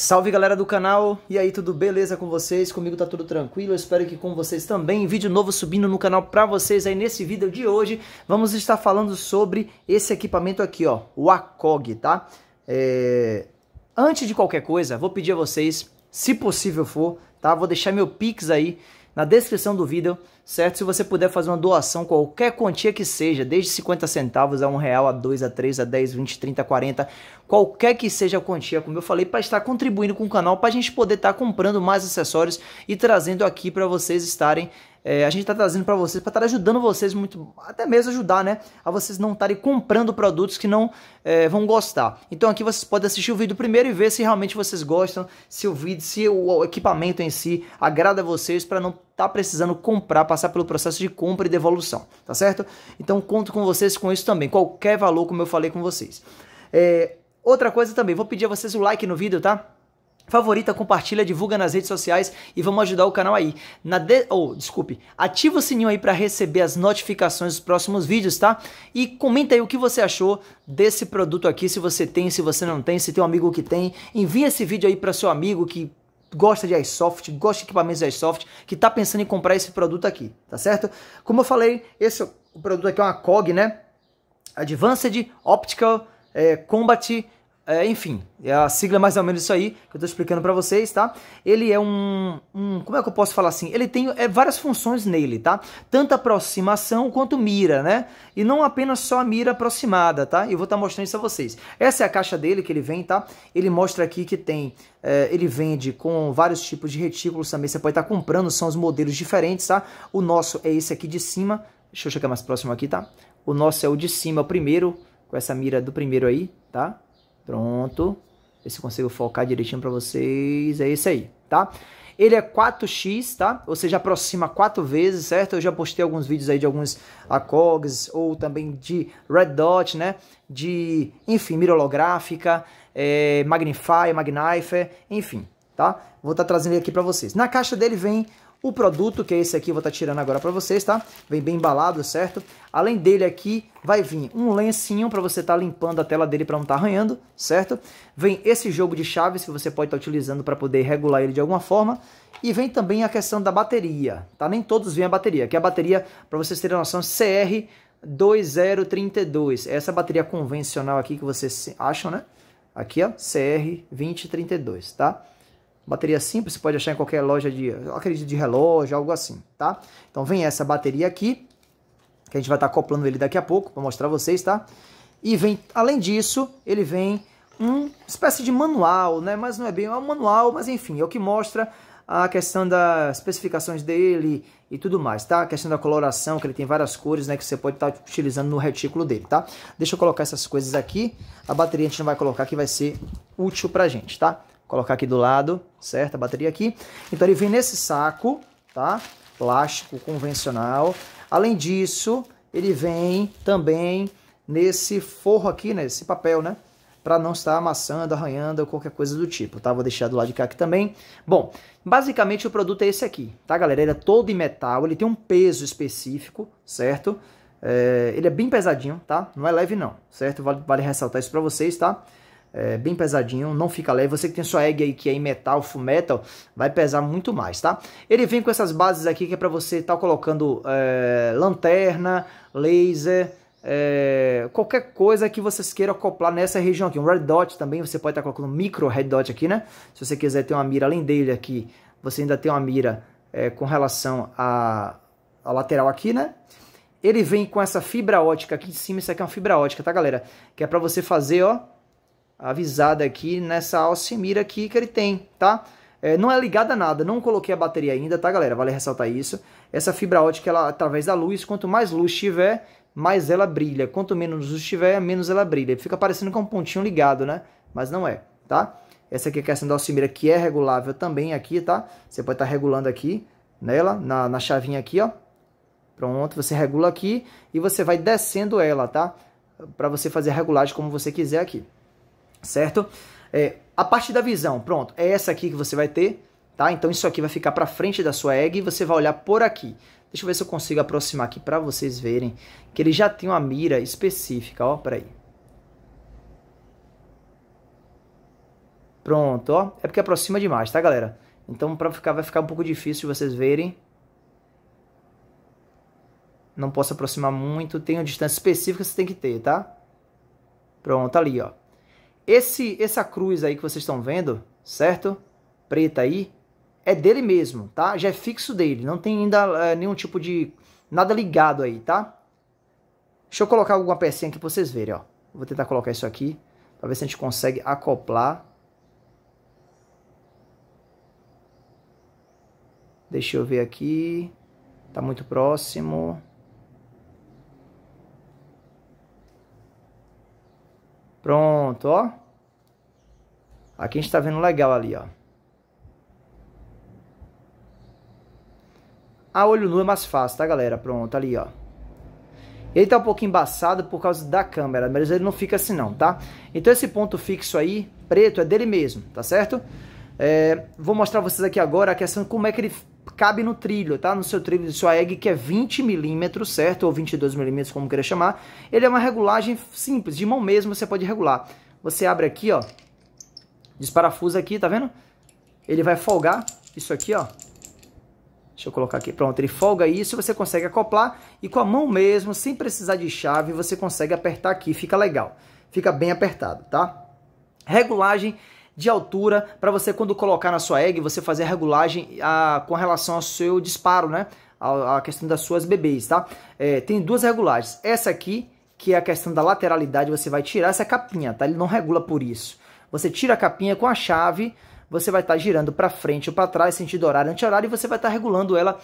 Salve galera do canal, e aí tudo beleza com vocês? Comigo tá tudo tranquilo, eu espero que com vocês também. Vídeo novo subindo no canal pra vocês aí nesse vídeo de hoje. Vamos estar falando sobre esse equipamento aqui, ó, o ACOG, tá? É... Antes de qualquer coisa, vou pedir a vocês, se possível for, tá? Vou deixar meu Pix aí na descrição do vídeo, certo? Se você puder fazer uma doação, qualquer quantia que seja, desde 50 centavos a 1 real, a 2, a 3, a 10, 20, 30, 40, qualquer que seja a quantia, como eu falei, para estar contribuindo com o canal, para a gente poder estar tá comprando mais acessórios e trazendo aqui para vocês estarem é, a gente está trazendo para vocês, para estar ajudando vocês muito, até mesmo ajudar, né? A vocês não estarem comprando produtos que não é, vão gostar. Então aqui vocês podem assistir o vídeo primeiro e ver se realmente vocês gostam, se o vídeo, se o equipamento em si agrada a vocês para não tá precisando comprar, passar pelo processo de compra e devolução, tá certo? Então conto com vocês com isso também, qualquer valor como eu falei com vocês. É, outra coisa também, vou pedir a vocês o like no vídeo, tá? favorita, compartilha, divulga nas redes sociais e vamos ajudar o canal aí. Na de... oh, desculpe, ativa o sininho aí para receber as notificações dos próximos vídeos, tá? E comenta aí o que você achou desse produto aqui, se você tem, se você não tem, se tem um amigo que tem. envie esse vídeo aí para seu amigo que gosta de iSoft, gosta de equipamentos de iSoft, que está pensando em comprar esse produto aqui, tá certo? Como eu falei, esse produto aqui é uma COG, né? Advanced Optical é, Combat é, enfim, é a sigla é mais ou menos isso aí que eu estou explicando para vocês, tá? Ele é um, um, Como é que eu posso falar assim? Ele tem é, várias funções nele, tá? Tanto aproximação quanto mira, né? E não apenas só a mira aproximada, tá? Eu vou estar tá mostrando isso a vocês. Essa é a caixa dele que ele vem, tá? Ele mostra aqui que tem. É, ele vende com vários tipos de retículos também. Você pode estar tá comprando, são os modelos diferentes, tá? O nosso é esse aqui de cima. Deixa eu chegar mais próximo aqui, tá? O nosso é o de cima, o primeiro, com essa mira do primeiro aí, tá? Pronto. Ver se consigo focar direitinho para vocês. É esse aí, tá? Ele é 4x, tá? Ou seja, aproxima 4 vezes, certo? Eu já postei alguns vídeos aí de alguns ACOGs ou também de Red Dot, né? De, enfim, mirolográfica, é, Magnify, Magnifier, enfim, tá? Vou estar tá trazendo ele aqui para vocês. Na caixa dele vem o produto, que é esse aqui, vou estar tá tirando agora para vocês, tá? Vem bem embalado, certo? Além dele aqui, vai vir um lencinho para você estar tá limpando a tela dele para não estar tá arranhando, certo? Vem esse jogo de chaves que você pode estar tá utilizando para poder regular ele de alguma forma. E vem também a questão da bateria, tá? Nem todos vêm a bateria, que é a bateria, para vocês terem noção, CR... 2032. É essa bateria convencional aqui que vocês acham, né? Aqui, ó, CR2032, tá? Bateria simples, você pode achar em qualquer loja de, acredito, de relógio, algo assim, tá? Então vem essa bateria aqui, que a gente vai estar tá acoplando ele daqui a pouco para mostrar vocês, tá? E vem, além disso, ele vem uma espécie de manual, né? Mas não é bem é um manual, mas enfim, é o que mostra a questão das especificações dele e tudo mais, tá? A questão da coloração, que ele tem várias cores, né? Que você pode estar tá utilizando no retículo dele, tá? Deixa eu colocar essas coisas aqui. A bateria a gente não vai colocar, que vai ser útil pra gente, tá? colocar aqui do lado, certo? A bateria aqui. Então ele vem nesse saco, tá? Plástico convencional. Além disso, ele vem também nesse forro aqui, nesse né? papel, né? Para não estar amassando, arranhando ou qualquer coisa do tipo, tá? Vou deixar do lado de cá aqui também. Bom, basicamente o produto é esse aqui, tá, galera? Ele é todo em metal, ele tem um peso específico, certo? É, ele é bem pesadinho, tá? Não é leve não, certo? Vale, vale ressaltar isso para vocês, tá? é, bem pesadinho, não fica leve. Você que tem sua egg aí que é em metal, full metal, vai pesar muito mais, tá? Ele vem com essas bases aqui que é para você estar tá colocando é, lanterna, laser, é, qualquer coisa que vocês queiram acoplar nessa região aqui. Um red dot também, você pode estar tá colocando um micro red dot aqui, né? Se você quiser ter uma mira além dele aqui, você ainda tem uma mira é, com relação à lateral aqui, né? Ele vem com essa fibra ótica aqui em cima, isso aqui é uma fibra ótica, tá galera? Que é para você fazer, ó, avisada aqui nessa Alcimira aqui que ele tem, tá? É, não é ligada a nada, não coloquei a bateria ainda, tá galera? Vale ressaltar isso. Essa fibra ótica, ela, através da luz, quanto mais luz tiver, mais ela brilha. Quanto menos luz tiver, menos ela brilha. Fica parecendo com é um pontinho ligado, né? Mas não é, tá? Essa aqui é a questão da alcimira, que é regulável também aqui, tá? Você pode estar tá regulando aqui, nela, na, na chavinha aqui, ó. Pronto, você regula aqui e você vai descendo ela, tá? Para você fazer a regulagem como você quiser aqui certo? É, a parte da visão, pronto, é essa aqui que você vai ter, tá? Então isso aqui vai ficar para frente da sua egg e você vai olhar por aqui. Deixa eu ver se eu consigo aproximar aqui para vocês verem que ele já tem uma mira específica, ó, peraí. Pronto, ó, é porque aproxima demais, tá, galera? Então pra ficar, vai ficar um pouco difícil de vocês verem. Não posso aproximar muito, tem uma distância específica que você tem que ter, tá? Pronto, ali, ó. Esse, essa cruz aí que vocês estão vendo, certo? Preta aí, é dele mesmo, tá? Já é fixo dele, não tem ainda é, nenhum tipo de... nada ligado aí, tá? Deixa eu colocar alguma pecinha aqui pra vocês verem, ó. Vou tentar colocar isso aqui, pra ver se a gente consegue acoplar. Deixa eu ver aqui. Tá muito próximo. Pronto, ó. Aqui a gente tá vendo legal ali, ó. A olho nu é mais fácil, tá, galera? Pronto, ali, ó. Ele tá um pouco embaçado por causa da câmera, mas ele não fica assim não, tá? Então esse ponto fixo aí, preto, é dele mesmo, tá certo? É, vou mostrar vocês aqui agora a questão de como é que ele cabe no trilho, tá? No seu trilho, sua egg que é 20 milímetros, certo? Ou 22 milímetros, como queira chamar. Ele é uma regulagem simples, de mão mesmo você pode regular. Você abre aqui, ó, desparafusa aqui, tá vendo? Ele vai folgar isso aqui, ó. Deixa eu colocar aqui, pronto, ele folga isso, você consegue acoplar e com a mão mesmo, sem precisar de chave, você consegue apertar aqui, fica legal. Fica bem apertado, tá? Regulagem de altura para você quando colocar na sua egg, você fazer a regulagem a, com relação ao seu disparo, né? A, a questão das suas bebês, tá? É, tem duas regulagens. Essa aqui, que é a questão da lateralidade, você vai tirar essa capinha, tá? Ele não regula por isso. Você tira a capinha com a chave, você vai estar tá girando para frente ou para trás, sentido horário, anti-horário, e você vai estar tá regulando ela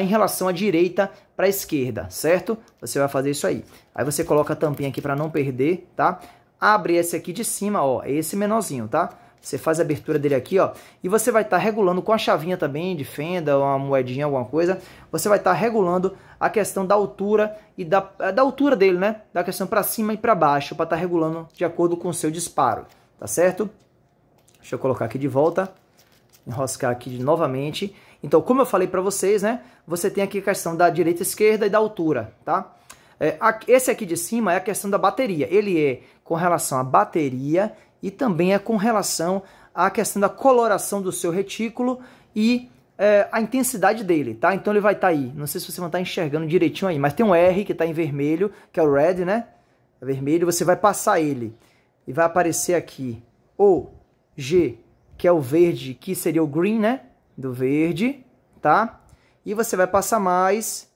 em relação à direita para a esquerda, certo? Você vai fazer isso aí. Aí você coloca a tampinha aqui para não perder, tá? Abre esse aqui de cima, ó, esse menorzinho, tá? Você faz a abertura dele aqui, ó, e você vai estar tá regulando com a chavinha também de fenda, uma moedinha, alguma coisa. Você vai estar tá regulando a questão da altura e da, eh, da altura dele, né? Da questão para cima e para baixo, para estar tá regulando de acordo com o seu disparo, tá certo? Deixa eu colocar aqui de volta, enroscar aqui de, novamente. Então, como eu falei para vocês, né? Você tem aqui a questão da direita, esquerda e da altura, tá? É, esse aqui de cima é a questão da bateria. Ele é com relação à bateria e também é com relação à questão da coloração do seu retículo e é, a intensidade dele, tá? Então ele vai estar tá aí. Não sei se você vai estar tá enxergando direitinho aí, mas tem um R que está em vermelho, que é o red, né? É vermelho, você vai passar ele e vai aparecer aqui o G, que é o verde, que seria o green, né? Do verde, tá? E você vai passar mais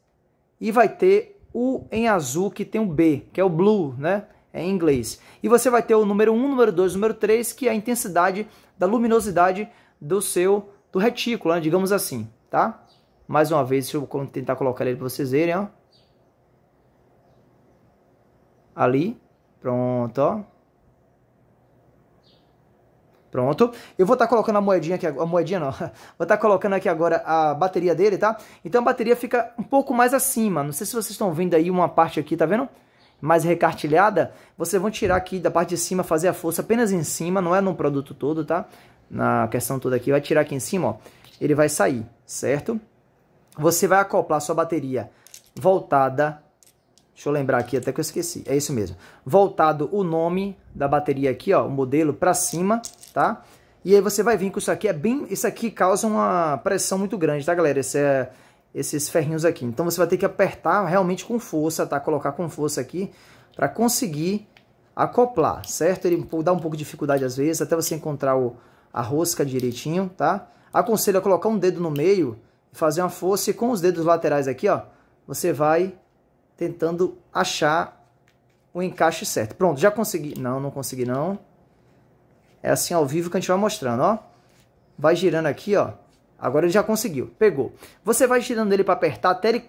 e vai ter o em azul que tem o B, que é o blue, né? É em inglês. E você vai ter o número 1, número 2, número 3, que é a intensidade da luminosidade do seu do retículo, né? digamos assim, tá? Mais uma vez, deixa eu tentar colocar ele para vocês verem, ó. Ali, pronto, ó. Pronto. Eu vou estar tá colocando a moedinha aqui, a moedinha não. Vou estar tá colocando aqui agora a bateria dele, tá? Então a bateria fica um pouco mais acima. Não sei se vocês estão vendo aí uma parte aqui, tá vendo? mais recartilhada, vocês vão tirar aqui da parte de cima, fazer a força apenas em cima, não é no produto todo, tá? Na questão toda aqui, vai tirar aqui em cima, ó, ele vai sair, certo? Você vai acoplar sua bateria voltada, deixa eu lembrar aqui até que eu esqueci, é isso mesmo, voltado o nome da bateria aqui, ó, o modelo para cima, tá? E aí você vai vir com isso aqui, é bem, isso aqui causa uma pressão muito grande, tá galera? Isso é esses ferrinhos aqui. Então você vai ter que apertar realmente com força, tá? Colocar com força aqui para conseguir acoplar, certo? Ele dá um pouco de dificuldade às vezes, até você encontrar o, a rosca direitinho, tá? Aconselho a colocar um dedo no meio, fazer uma força e com os dedos laterais aqui, ó, você vai tentando achar o encaixe certo. Pronto, já consegui. Não, não consegui não. É assim ao vivo que a gente vai mostrando, ó. Vai girando aqui, ó Agora ele já conseguiu, pegou. Você vai girando ele para apertar até ele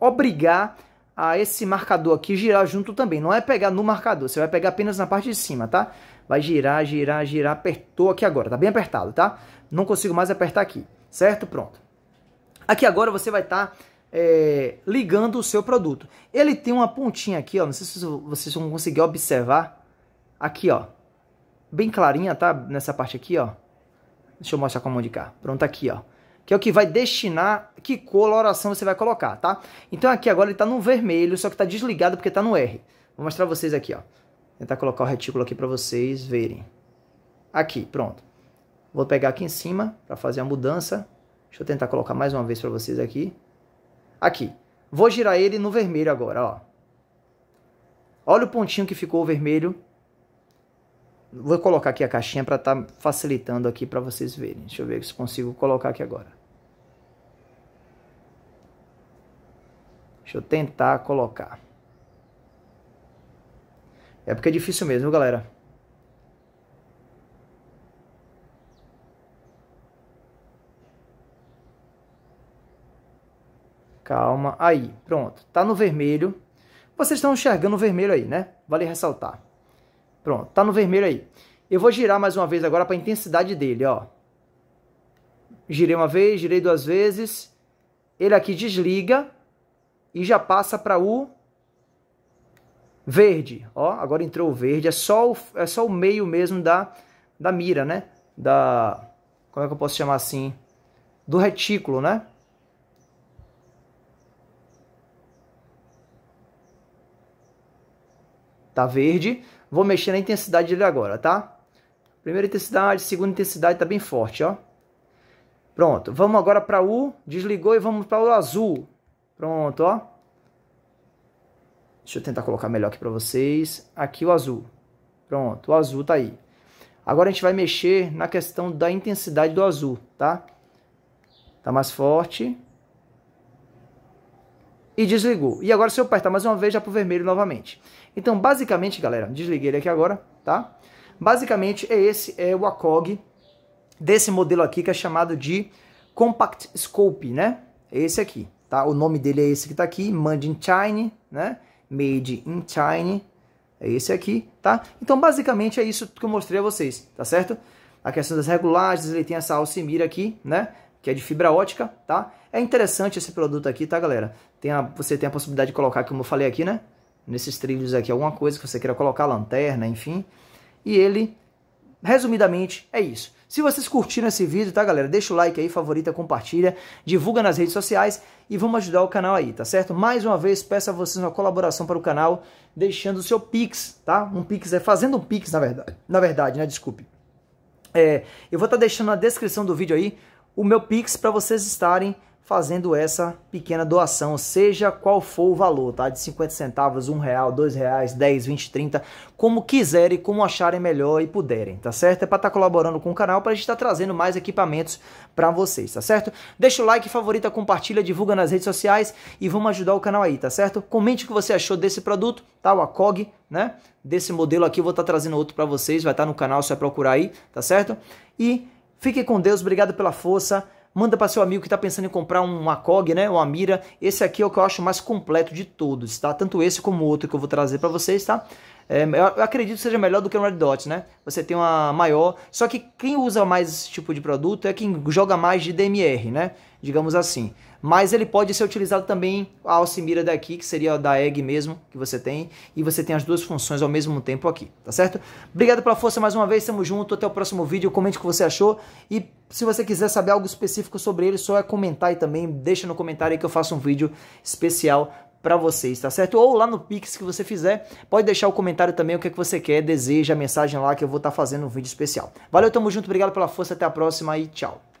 obrigar a esse marcador aqui girar junto também. Não é pegar no marcador, você vai pegar apenas na parte de cima, tá? Vai girar, girar, girar, apertou aqui agora, tá bem apertado, tá? Não consigo mais apertar aqui, certo? Pronto. Aqui agora você vai estar... Tá é, ligando o seu produto. Ele tem uma pontinha aqui, ó, não sei se vocês vão conseguir observar, aqui, ó, bem clarinha, tá? Nessa parte aqui, ó, Deixa eu mostrar com a mão de cá. Pronto, aqui, ó. Que é o que vai destinar que coloração você vai colocar, tá? Então aqui agora ele está no vermelho, só que está desligado porque está no R. Vou mostrar vocês aqui, ó. Vou tentar colocar o retículo aqui para vocês verem. Aqui, pronto. Vou pegar aqui em cima para fazer a mudança. Deixa eu tentar colocar mais uma vez para vocês aqui. Aqui. Vou girar ele no vermelho agora, ó. Olha o pontinho que ficou o vermelho Vou colocar aqui a caixinha para estar tá facilitando aqui para vocês verem. Deixa eu ver se consigo colocar aqui agora. Deixa eu tentar colocar. É porque é difícil mesmo, galera. Calma. Aí, pronto. Tá no vermelho. Vocês estão enxergando o vermelho aí, né? Vale ressaltar. Pronto, tá no vermelho aí. Eu vou girar mais uma vez agora para a intensidade dele, ó. Girei uma vez, girei duas vezes. Ele aqui desliga e já passa para o verde, ó. Agora entrou o verde, é só o, é só o meio mesmo da, da mira, né? Da, como é que eu posso chamar assim? Do retículo, né? Tá verde. Vou mexer na intensidade dele agora, tá? Primeira intensidade, segunda intensidade, tá bem forte, ó. Pronto, vamos agora para o desligou e vamos para o azul. Pronto, ó. Deixa eu tentar colocar melhor aqui para vocês. Aqui o azul. Pronto, o azul tá aí. Agora a gente vai mexer na questão da intensidade do azul, tá? Tá mais forte e desligou. E agora se eu apertar tá mais uma vez, já para o vermelho novamente. Então, basicamente, galera, desliguei ele aqui agora, tá? Basicamente, é esse é o ACOG desse modelo aqui, que é chamado de Compact Scope, né? É esse aqui, tá? O nome dele é esse que está aqui, Made in China, né? Made in China, é esse aqui, tá? Então, basicamente, é isso que eu mostrei a vocês, tá certo? A questão das regulagens, ele tem essa alcimira aqui, né? que é de fibra ótica, tá? É interessante esse produto aqui, tá, galera? Tem a, você tem a possibilidade de colocar, como eu falei aqui, né? Nesses trilhos aqui, alguma coisa que você queira colocar, lanterna, enfim. E ele, resumidamente, é isso. Se vocês curtiram esse vídeo, tá, galera? Deixa o like aí, favorita, compartilha, divulga nas redes sociais e vamos ajudar o canal aí, tá certo? Mais uma vez, peço a vocês uma colaboração para o canal, deixando o seu Pix, tá? Um Pix, é fazendo um Pix, na verdade, na verdade, né? Desculpe. É, eu vou estar tá deixando na descrição do vídeo aí o meu Pix para vocês estarem fazendo essa pequena doação, seja qual for o valor, tá? De 50 centavos, 1 real, 2 reais, 10, 20, 30, como quiserem, como acharem melhor e puderem, tá certo? É para estar tá colaborando com o canal, para a gente estar tá trazendo mais equipamentos para vocês, tá certo? Deixa o like, favorita, compartilha, divulga nas redes sociais e vamos ajudar o canal aí, tá certo? Comente o que você achou desse produto, tá? O ACOG, né? Desse modelo aqui, eu vou estar tá trazendo outro para vocês, vai estar tá no canal, só é procurar aí, tá certo? E Fique com Deus, obrigado pela força. Manda para seu amigo que está pensando em comprar uma COG, né, uma mira. Esse aqui é o que eu acho mais completo de todos, tá? Tanto esse como o outro que eu vou trazer para vocês, tá? É, eu acredito que seja melhor do que um Red Dot, né? Você tem uma maior. Só que quem usa mais esse tipo de produto é quem joga mais de DMR, né? Digamos assim mas ele pode ser utilizado também a alcimira daqui, que seria da egg mesmo que você tem, e você tem as duas funções ao mesmo tempo aqui, tá certo? Obrigado pela força mais uma vez, tamo junto, até o próximo vídeo, comente o que você achou e se você quiser saber algo específico sobre ele, só é comentar e também deixa no comentário aí que eu faço um vídeo especial para vocês, tá certo? Ou lá no Pix que você fizer, pode deixar o comentário também o que, é que você quer, deseja, a mensagem lá que eu vou estar tá fazendo um vídeo especial. Valeu, tamo junto, obrigado pela força, até a próxima e tchau.